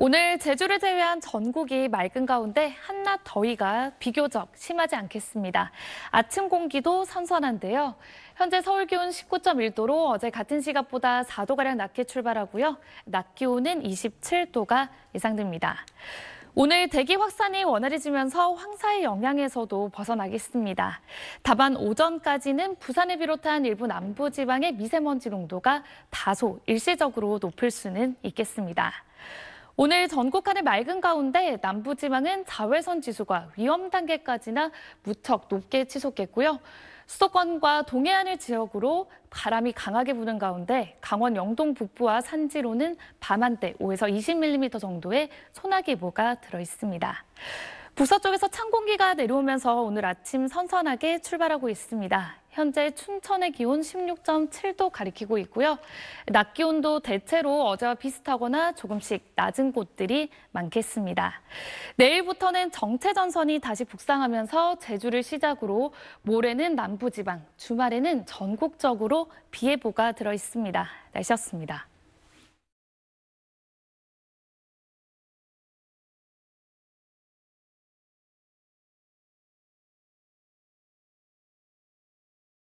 오늘 제주를 제외한 전국이 맑은 가운데 한낮 더위가 비교적 심하지 않겠습니다. 아침 공기도 선선한데요. 현재 서울 기온 19.1도로 어제 같은 시각보다 4도가량 낮게 출발하고요. 낮 기온은 27도가 예상됩니다. 오늘 대기 확산이 원활해지면서 황사의 영향에서도 벗어나겠습니다. 다만 오전까지는 부산을 비롯한 일부 남부 지방의 미세먼지 농도가 다소 일시적으로 높을 수는 있겠습니다. 오늘 전국 하늘 맑은 가운데 남부지방은 자외선 지수가 위험 단계까지나 무척 높게 치솟겠고요. 수도권과 동해안을 지역으로 바람이 강하게 부는 가운데 강원 영동 북부와 산지로는 밤한때 5에서 20mm 정도의 소나기보가 들어 있습니다. 부서 쪽에서 찬 공기가 내려오면서 오늘 아침 선선하게 출발하고 있습니다. 현재 춘천의 기온 16.7도 가리키고 있고요. 낮 기온도 대체로 어제와 비슷하거나 조금씩 낮은 곳들이 많겠습니다. 내일부터는 정체 전선이 다시 북상하면서 제주를 시작으로 모레는 남부지방, 주말에는 전국적으로 비 예보가 들어 있습니다. 날씨였습니다.